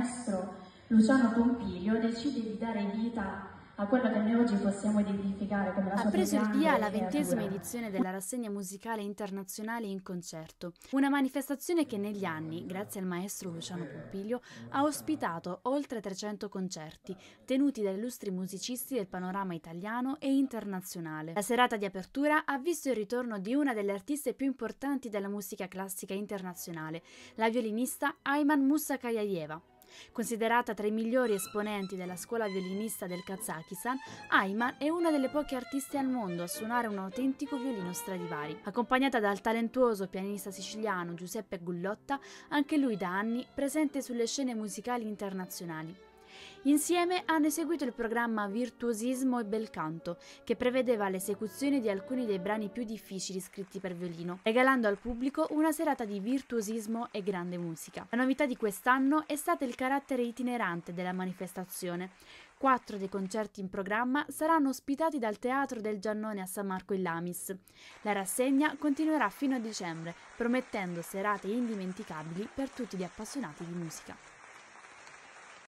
maestro Luciano Pompilio decide di dare vita a quello che noi oggi possiamo identificare come la sua Ha preso il via la ventesima edizione della rassegna musicale internazionale in concerto, una manifestazione che negli anni, grazie al maestro Luciano Pompilio, ha ospitato oltre 300 concerti, tenuti da illustri musicisti del panorama italiano e internazionale. La serata di apertura ha visto il ritorno di una delle artiste più importanti della musica classica internazionale, la violinista Ayman Musa Kayayeva. Considerata tra i migliori esponenti della scuola violinista del Kazakistan, Ayman è una delle poche artiste al mondo a suonare un autentico violino Stradivari. Accompagnata dal talentuoso pianista siciliano Giuseppe Gullotta, anche lui da anni presente sulle scene musicali internazionali. Insieme hanno eseguito il programma Virtuosismo e Bel Canto, che prevedeva l'esecuzione di alcuni dei brani più difficili scritti per violino, regalando al pubblico una serata di virtuosismo e grande musica. La novità di quest'anno è stata il carattere itinerante della manifestazione, Quattro dei concerti in programma saranno ospitati dal Teatro del Giannone a San Marco in Lamis. La rassegna continuerà fino a dicembre, promettendo serate indimenticabili per tutti gli appassionati di musica.